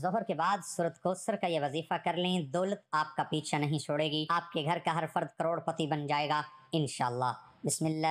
जोहर के बाद सूरत कोसर का ये वजीफा कर लें दौलत आपका पीछा नहीं छोड़ेगी आपके घर का हर फर्द करोड़पति बन जाएगा इनशाला बसमीम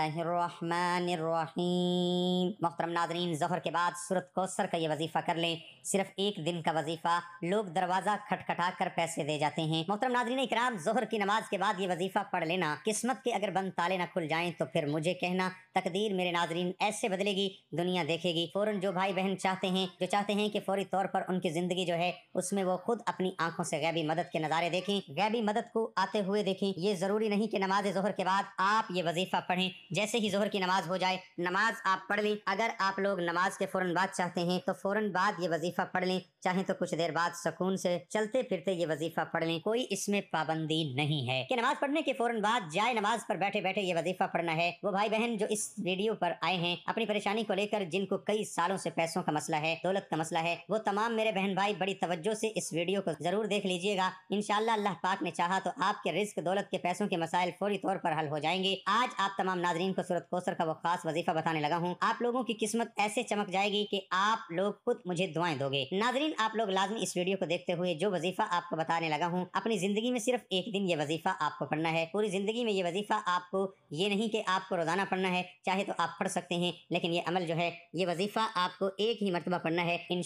मोहतरम नाजरीन जहर के बाद सूरत कोसर का ये वजीफ़ा कर लें सिर्फ एक दिन का वजीफ़ा लोग दरवाज़ा खटखटा कर पैसे दे जाते हैं मोहतरम नाजरीन इकराम जहर की नमाज के बाद ये वजीफ़ा पढ़ लेना किस्मत के अगर बंद ताले ना खुल जाएं तो फिर मुझे कहना तकदीर मेरे नाजरीन ऐसे बदलेगी दुनिया देखेगी फ़ौरन जो भाई बहन चाहते हैं जो चाहते हैं कि फौरी तौर पर उनकी ज़िंदगी जो है उसमें वो खुद अपनी आंखों से गैबी मदद के नज़ारे देखें गैबी मदद को आते हुए देखें ये ज़रूरी नहीं कि नमाज जहर के बाद आप ये वजीफ़ा आप पढ़ें जैसे ही जोहर की नमाज हो जाए नमाज आप पढ़ लें अगर आप लोग नमाज के फ़ौरन बाद चाहते हैं तो फ़ौरन बाद ये वजीफ़ा पढ़ लें चाहे तो कुछ देर बाद सुकून से चलते फिरते ये वजीफ़ा पढ़ लें कोई इसमें पाबंदी नहीं है कि नमाज पढ़ने के फ़ौरन बाद जाए नमाज पर बैठे बैठे ये वजीफ़ा पढ़ना है वो भाई बहन जो इस वीडियो पर आए हैं अपनी परेशानी को लेकर जिनको कई सालों से पैसों का मसला है दौलत का मसला है वो तमाम मेरे बहन भाई बड़ी तवज्जो से इस वीडियो को जरूर देख लीजिएगा इनशाला अल्लाह पाक ने चाहा तो आपके रिस्क दौलत के पैसों के मसाइल फौरी तौर पर हल हो जाएंगे आज आप आप तमाम नाजरीन को सूरत कोसर का वो खास वजीफा बताने लगा हूँ आप लोगों की किस्मत ऐसे चमक जाएगी कि आप लोग खुद मुझे दुआएं दोगे नाजरीन आप लोग लाजमी इस वीडियो को देखते हुए जो वजीफा आपको बताने लगा हूँ अपनी जिंदगी में सिर्फ एक दिन ये वजीफा आपको पढ़ना है पूरी जिंदगी में ये वजीफा आपको ये नहीं की आपको रोजाना पढ़ना है चाहे तो आप पढ़ सकते हैं लेकिन ये अमल जो है ये वजीफा आपको एक ही मरतबा पढ़ना है इन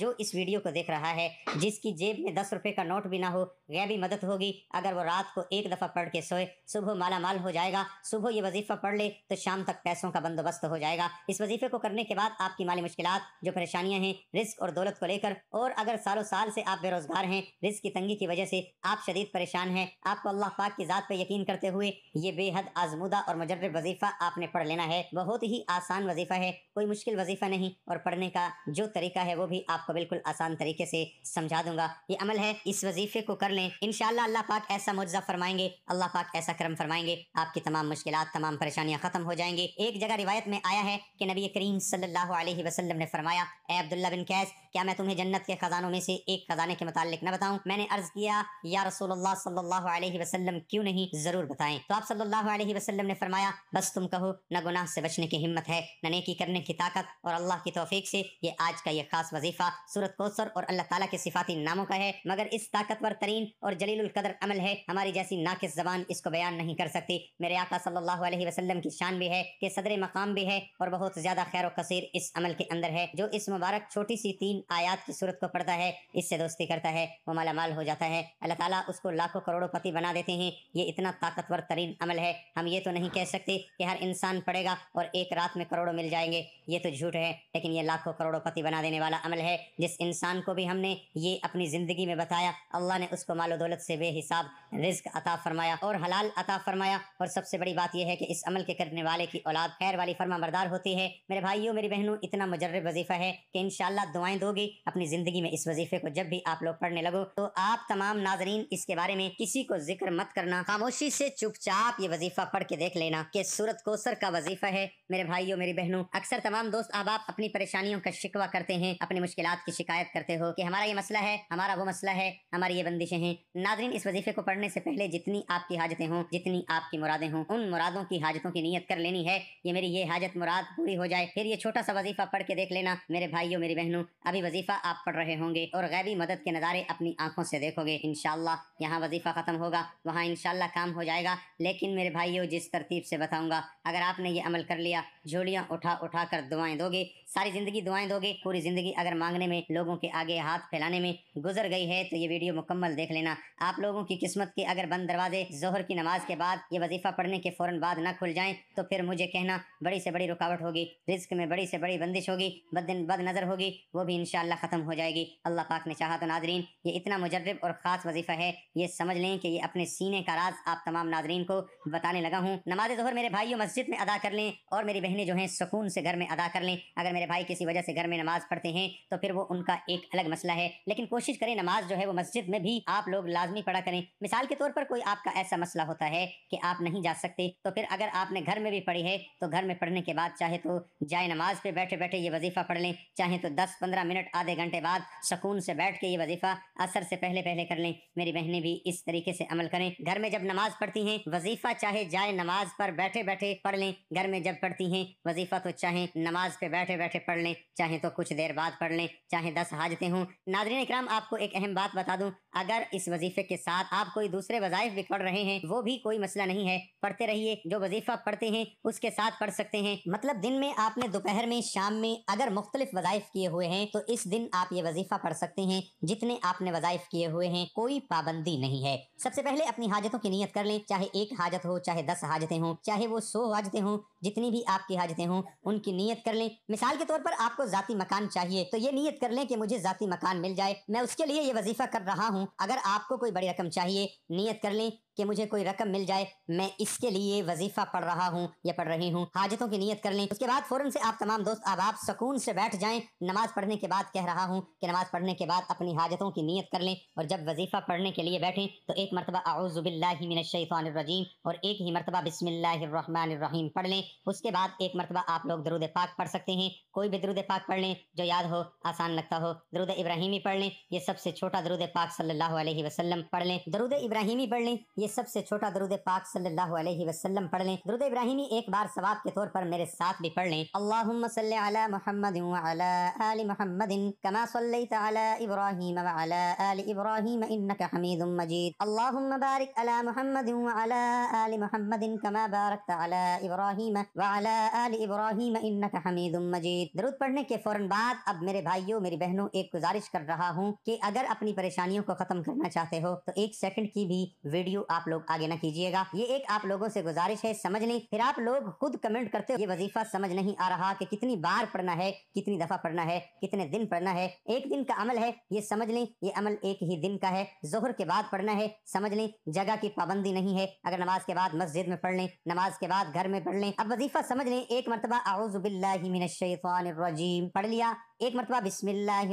जो इस वीडियो को देख रहा है जिसकी जेब में दस रुपए का नोट भी ना हो गैबी मदद होगी अगर वो रात को एक दफ़ा पढ़ के सोए सुबह माला माल हो जाएगा सुबह ये वजीफा पढ़ ले तो शाम तक पैसों का बंदोबस्त हो जाएगा इस वजीफे को करने के बाद आपकी माली मुश्किल जो परेशानियां हैं रिस्क और दौलत को लेकर और अगर सालों साल से आप बेरोजगार हैं रिस्क की तंगी की वजह से आप शदीद परेशान हैं आपको अल्लाह पाक की ज़ात पर यकीन करते हुए ये बेहद आजमूदा और मुजरब वजीफा आपने पढ़ लेना है बहुत ही आसान वजीफा है कोई मुश्किल वजीफा नहीं और पढ़ने का जो तरीका है वो भी आपको बिल्कुल आसान तरीके से समझा दूंगा ये अमल है इस वजीफे को कर लें इन अल्लाह पाक ऐसा मुआवजा फरमाएंगे अल्लाह पाक ऐसा क्रम फरमाएंगे आपकी तमाम मुश्किल तमाम परेशानियां खत्म हो जाएंगी एक जगह रिवायत में आया है कि नबी करीम सल्लल्लाहु अलैहि वसल्लम ने फरमाया अब्दुल्ला बिन कैस क्या मैं तुम्हें जन्नत के खजानों में से एक खजाने के मुतालिक न बताऊं मैंने अर्ज किया या रसूलुल्लाह सल्लल्लाहु अलैहि वसल्लम क्यों नहीं जरूर बताएं तो आप सल्लल्लाहु अलैहि वसल्लम ने फरमाया बस तुम कहो न गुनाह से बचने की हिम्मत है न नेकी करने की ताकत और अल्लाह की तोफीक से ये आज का ये खास वजीफा सूरत कोसर और अल्लाह ताला के सिफाती नामों का है मगर इस ताकतवर तरीन और जलील कदर अमल है हमारी जैसी नाकिस जबान इसको बयान नहीं कर सकती मेरे आका सल्लल्लाहु अलैहि वसल्लम की शान भी है कि सदर मकाम भी है और बहुत ज्यादा खैर वसीर इस अमल के अंदर है जो इस मुबारक छोटी सी तीन आयात की सूरत को पढ़ता है इससे दोस्ती करता है वो माला माल हो जाता है अल्लाह ताला उसको लाखों करोड़ों पति बना देते हैं ये इतना ताकतवर तरीन अमल है हम ये तो नहीं कह सकते कि हर इंसान पढ़ेगा और एक रात में करोड़ों मिल जाएंगे ये तो झूठ है लेकिन ये लाखों करोड़ों पति बना देने वाला अमल है जिस इंसान को भी हमने ये अपनी ज़िंदगी में बताया अल्लाह ने उसको मालो दौलत से बेहिसाब रिज्क अता फरमाया और हलाल अता फरमाया और सबसे बड़ी बात यह है कि इस अमल के करने वाले की औलाद खैर वाली फरमा बरदार होती है मेरे भाइयों मेरी बहनों इतना मुजर्रब वजीफ़ा है कि इन दुआएं दोगे अपनी ज़िंदगी में इस वजीफे को जब भी आप लोग पढ़ने लगो तो आप तमाम नाजरीन इसके बारे में किसी को जिक्र मत करना खामोशी से चुपचाप ये वजीफा पढ़ के देख लेना कि सूरत कोसर का वजीफा है मेरे भाइयों मेरी बहनों अक्सर तमाम दोस्त आप अपनी परेशानियों का शिकवा करते हैं अपनी मुश्किल की शिकायत करते हो की हमारा ये मसला है हमारा वो मसला है हमारी ये बंदिशें हैं नाजरीन इस वजीफे को पढ़ने से पहले जितनी आपकी हाजतें हों जितनी आपकी मुरादें हों उन मुरादों की हाजतों की नीयत कर लेनी है ये मेरी ये हाजत मुराद पूरी हो जाए फिर ये छोटा सा वजीफा पढ़ के देख लेना मेरे भाइयों मेरी बहनों अभी वजीफा आप पढ़ रहे होंगे और गैबी मदद के नज़ारे अपनी आंखों से देखोगे इनशाला यहाँ वजीफा ख़त्म होगा वहाँ इनशाला काम हो जाएगा लेकिन मेरे भाइयों जिस तरतीब से बताऊंगा अगर आपने ये अमल कर लिया झोलियाँ उठा उठा कर दुआएं दोगे सारी ज़िंदगी दुआएं दोगे पूरी ज़िंदगी अगर मांगने में लोगों के आगे हाथ फैलाने में गुजर गई है तो ये वीडियो मुकम्मल देख लेना आप लोगों की किस्मत के अगर बंद दरवाजे जोहर की नमाज के बाद ये वजीफा पढ़ने के फौरन बाद ना खुल जाए तो फिर मुझे कहना बड़ी से बड़ी रुकावट होगी रिस्क में बड़ी से बड़ी बंदिश होगी बद दिन बद नज़र होगी वो भी इन ख़त्म हो जाएगी अल्लाह पाक ने चाहा तो नाजरीन ये इतना मुजरब और ख़ास वजीफ़ा है ये समझ लें कि ये अपने सीने का राज आप तमाम नाजरीन को बताने लगा हूँ नमाज जहर मेरे भाइयों मस्जिद में अदा कर लें और मेरी बहनें जो हैं सुकून से घर में अदा कर लें अगर मेरे भाई किसी वजह से घर में नमाज़ पढ़ते हैं तो फिर वो उनका एक अलग मसला है लेकिन कोशिश करें नमाज जो है वो मस्जिद में भी आप लोग लाजमी पढ़ा करें मिसाल के तौर पर कोई आपका ऐसा मसला होता है कि आप नहीं जा सकते तो फिर अगर आपने घर में भी पढ़ी है तो घर में पढ़ने के बाद चाहे तो जाए नमाज पे बैठे बैठे ये वजीफा पढ़ लें चाहे तो 10-15 मिनट आधे घंटे बाद सकून से बैठ के ये वजीफा असर से पहले पहले कर लें मेरी बहनें भी इस तरीके से अमल करें घर में जब नमाज पढ़ती हैं वजीफा चाहे जाए नमाज पर बैठे बैठे पढ़ लें घर में जब पढ़ती हैं वजीफा तो चाहे नमाज पे बैठे बैठे पढ़ लें चाहे तो कुछ देर बाद पढ़ लें चाहे दस हाजतें हों नाजरीन इक्राम आपको एक अहम बात बता दूं अगर इस वजीफे के साथ आप कोई दूसरे वजायफ भी पढ़ रहे हैं वो भी कोई मसला नहीं है पढ़ते रहिए जो वजीफा पढ़ते हैं उसके साथ पढ़ सकते हैं मतलब दिन में आपने दोपहर में शाम में अगर मुख्तलिफ वजायफ किए हुए हैं तो इस दिन आप ये वजीफा पढ़ सकते हैं जितने आपने वजायफ किए हुए हैं कोई पाबंदी नहीं है सबसे पहले अपनी हाजतों की नीयत कर लें चाहे एक हाजत हो चाहे दस हाजतें हों चाहे वो सौ हाजतें हों जितनी भी आपकी हाजतें हों उनकी नीयत कर लें मिसाल के तौर पर आपको जाती मकान चाहिए तो ये नीयत कर लें कि मुझे जाती मकान मिल जाए मैं उसके लिए ये वजीफा कर रहा हूँ अगर आपको कोई बड़ी रकम चाहिए नीयत कर लें कि मुझे कोई रकम मिल जाए मैं इसके लिए वजीफा पढ़ रहा हूँ या पढ़ रही हूँ हाजतों की नीयत कर लें उसके बाद फ़ौरन से आप तमाम दोस्त अब आप सुकून से बैठ जाएं नमाज पढ़ने के बाद कह रहा हूँ कि नमाज पढ़ने के बाद अपनी हाजतों की नीयत कर लें और जब वजीफा पढ़ने के लिए बैठें तो एक मरतबा आउज़बिल्लाशैफ़ानरजीम और एक ही मरतबा बिसमीम पढ़ लें उसके बाद एक मरतबा आप लोग दरुद पाक पढ़ सकते हैं कोई भी दरुद पाक पढ़ लें जो याद हो आसान लगता हो दरुद इब्राहिमी पढ़ लें ये सबसे छोटा दरुद पाक सल्लल्लाहु अलैहि वसल्लम पढ़ लें दरुद इब्राहिमी पढ़ लें ये लिए सबसे छोटा दरुद पाक सल्लल्लाहु अलैहि वसल्लम पढ़ लें दरुद इब्राहिमी एक बार सवाब के तौर पर मेरे साथ भी पढ़ लें अल्लाहुम्म सल्लि अला मुहम्मद अला आलि मुहम्मद कमा सल्लैत अला इब्राहिम व अला आलि इब्राहिम इन्नक हमीदुम मजीद अल्लाहुम्म बारिक अला मुहम्मद व अला आलि मुहम्मद कमा बारकत अला इब्राहिम व अला आलि इब्राहिम इन्नक हमीदुम मजीद दरुद पढ़ने के फौरन बाद अब मेरे भाइयों मेरी बहनों एक गुजारिश कर रहा हूँ कि अगर अपनी परेशानियों को खत्म करना चाहते हो तो एक सेकंड की भी वीडियो आप आप लोग आगे ना कीजिएगा ये एक आप लोगों से गुजारिश है समझ नहीं फिर आप लोग खुद कमेंट करते हो ये वजीफा समझ नहीं आ रहा कि कितनी बार पढ़ना है कितनी दफा पढ़ना है कितने दिन पढ़ना है एक दिन का अमल है ये समझ लें ये अमल एक ही दिन का है जोहर के बाद पढ़ना है समझ लें जगह की पाबंदी नहीं है अगर नमाज के बाद मस्जिद में पढ़ लें नमाज के बाद घर में पढ़ लें अब वजीफा समझ लें एक मरतबा आउजुबिल्लाजीम पढ़ लिया एक मरतबा बिस्मिल्लाम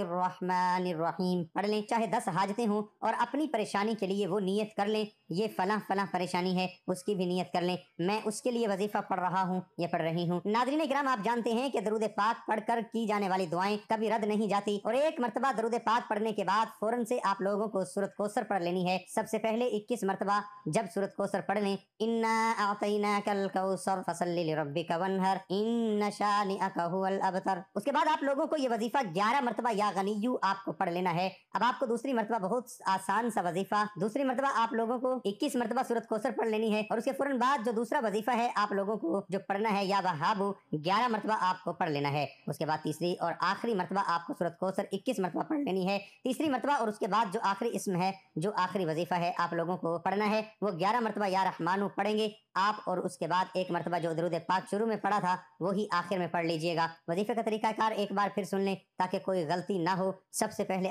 पढ़ लें चाहे दस हाजतें हों और अपनी परेशानी के लिए वो नीयत कर लें ये फला फला परेशानी है उसकी भी नीयत कर लें मैं उसके लिए वजीफा पढ़ रहा हूँ या पढ़ रही हूँ नाजरीन ग्राम आप जानते हैं कि दरुद पाक पढ़ कर की जाने वाली दुआएं कभी रद्द नहीं जाती और एक मरतबा दरुद पाक पढ़ने के बाद फौरन से आप लोगों को सूरत कोसर पढ़ लेनी है सबसे पहले इक्कीस मरतबा जब सूरत कोसर पढ़ लें इन्ना आतना कल कौसर फसल रबी कवन हर इन नशा अबतर उसके बाद आप लोगों को ये वजीफा ग्यारह मरतबा या यू आपको पढ़ लेना है अब आपको दूसरी मरतबा बहुत आसान सा वजीफा दूसरी मरतबा आप लोगों को इक्कीस मरतबा सूरत कोसर पढ़ लेनी है और उसके फौरन बाद जो दूसरा वजीफा है आप लोगों को जो पढ़ना है या वहाबू ग्यारह मरतबा आपको पढ़ लेना है उसके बाद तीसरी और आखिरी मरतबा आपको सूरत कोसर इक्कीस मरतबा पढ़ लेनी है तीसरी मरतबा और उसके बाद जो आखिरी इसम है जो आखिरी वजीफा है आप लोगों को पढ़ना है वो ग्यारह मरतबा या रहमानू पढ़ेंगे आप और उसके बाद एक मरतबा जो दरुद पाक शुरू में पढ़ा था वही आखिर में पढ़ लीजिएगा वजीफे का तरीकाकार एक बार फिर सुन लें ताकि कोई गलती ना हो सबसे पहले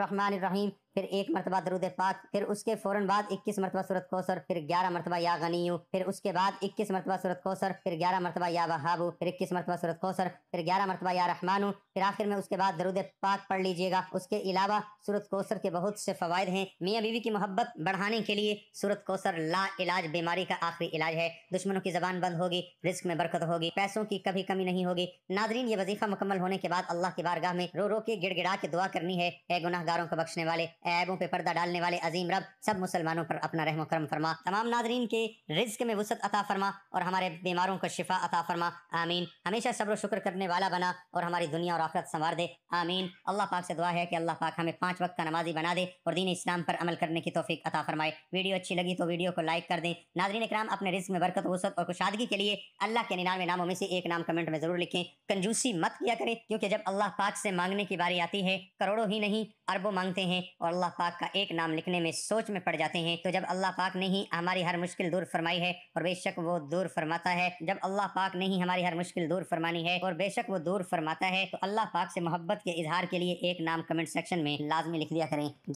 रहमानिर रहीम फिर एक मरतबा दरुद पाक फिर उसके फौरन बाद इक्कीस मरतबा सूरत कोसर फिर ग्यारह मरतबा या गनी फिर उसके बाद इक्कीस मरतबा सूरत कोसर फिर ग्यारह मरतबा या वहाबू फिर इक्कीस मरतबा सूरत कोसर फिर ग्यारह मरतबा या रहमानू फिर आखिर में उसके बाद दरुद पाक पढ़ लीजिएगा उसके अलावा सूरत कोसर के बहुत से फ़वाद हैं मियाँ बीवी की मोहब्बत बढ़ाने के लिए सूरत कोसर ला इलाज बीमारी का आखिरी इलाज है दुश्मनों की जबान बंद होगी रिस्क में बरकत होगी पैसों की कभी कमी नहीं होगी नादरीन ये वजीफा मुकम्मल होने के बाद अल्लाह की बारगाह में रो रो के गिड़गिड़ा के दुआ करनी है गुनाहगारों को बख्शने वाले ऐबों पे पर्दा डालने वाले अजीम रब सब मुसलमानों पर अपना रहम करम फरमा तमाम नाजरीन के रिज्क में वसत अता फरमा और हमारे बीमारों को शिफा अता फरमा आमीन हमेशा सब्र शुक्र करने वाला बना और हमारी दुनिया और आखरत संवार दे आमीन अल्लाह पाक से दुआ है कि अल्लाह पाक हमें पाँच वक्त का नमाजी बना दे और दीन इस्लाम पर अमल करने की तोफ़ी अता फरमाए वीडियो अच्छी लगी तो वीडियो को लाइक कर दें नाजरीन कराम अपने रिज्क में बरकत वसत और कुशादगी के लिए अल्लाह के निनावे नामों में से एक नाम कमेंट में ज़रूर लिखें कंजूसी मत किया करें क्योंकि जब अल्लाह पाक से मांगने की बारी आती है करोड़ों ही नहीं अरबों मांगते हैं और और अल्लाह पाक का एक नाम लिखने में सोच में पड़ जाते हैं तो जब अल्लाह पाक ने ही हमारी हर मुश्किल दूर फरमाई है और बेशक वो दूर फरमाता है जब अल्लाह पाक ने ही हमारी हर मुश्किल दूर फरमानी है और बेशक वो दूर फरमाता है तो अल्लाह पाक से मोहब्बत के इजहार के लिए एक नाम कमेंट सेक्शन में लाजमी लिख दिया करें